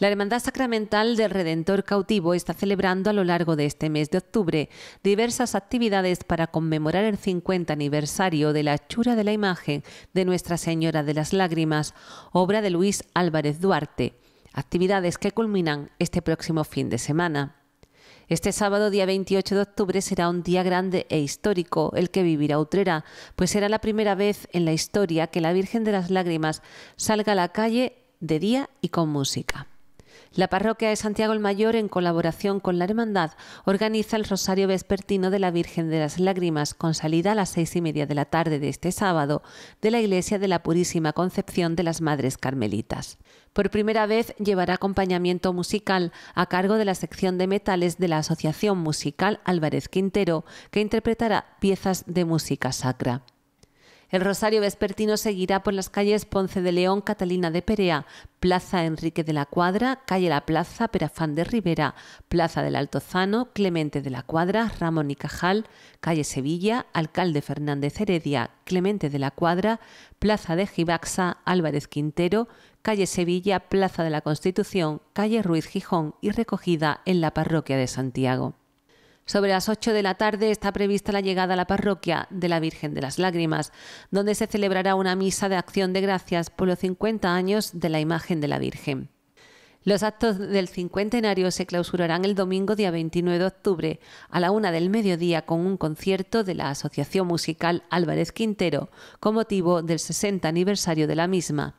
La Hermandad Sacramental del Redentor Cautivo está celebrando a lo largo de este mes de octubre diversas actividades para conmemorar el 50 aniversario de la hechura de la imagen de Nuestra Señora de las Lágrimas, obra de Luis Álvarez Duarte, actividades que culminan este próximo fin de semana. Este sábado, día 28 de octubre, será un día grande e histórico el que vivirá Utrera, pues será la primera vez en la historia que la Virgen de las Lágrimas salga a la calle de día y con música. La parroquia de Santiago el Mayor, en colaboración con la Hermandad, organiza el Rosario Vespertino de la Virgen de las Lágrimas, con salida a las seis y media de la tarde de este sábado, de la Iglesia de la Purísima Concepción de las Madres Carmelitas. Por primera vez llevará acompañamiento musical a cargo de la sección de metales de la Asociación Musical Álvarez Quintero, que interpretará piezas de música sacra. El Rosario Vespertino seguirá por las calles Ponce de León, Catalina de Perea, Plaza Enrique de la Cuadra, Calle La Plaza, Perafán de Rivera, Plaza del Altozano, Clemente de la Cuadra, Ramón y Cajal, Calle Sevilla, Alcalde Fernández Heredia, Clemente de la Cuadra, Plaza de Gibaxa, Álvarez Quintero, Calle Sevilla, Plaza de la Constitución, Calle Ruiz Gijón y recogida en la Parroquia de Santiago. Sobre las 8 de la tarde está prevista la llegada a la parroquia de la Virgen de las Lágrimas, donde se celebrará una misa de acción de gracias por los 50 años de la imagen de la Virgen. Los actos del cincuentenario se clausurarán el domingo día 29 de octubre a la una del mediodía con un concierto de la Asociación Musical Álvarez Quintero con motivo del 60 aniversario de la misma.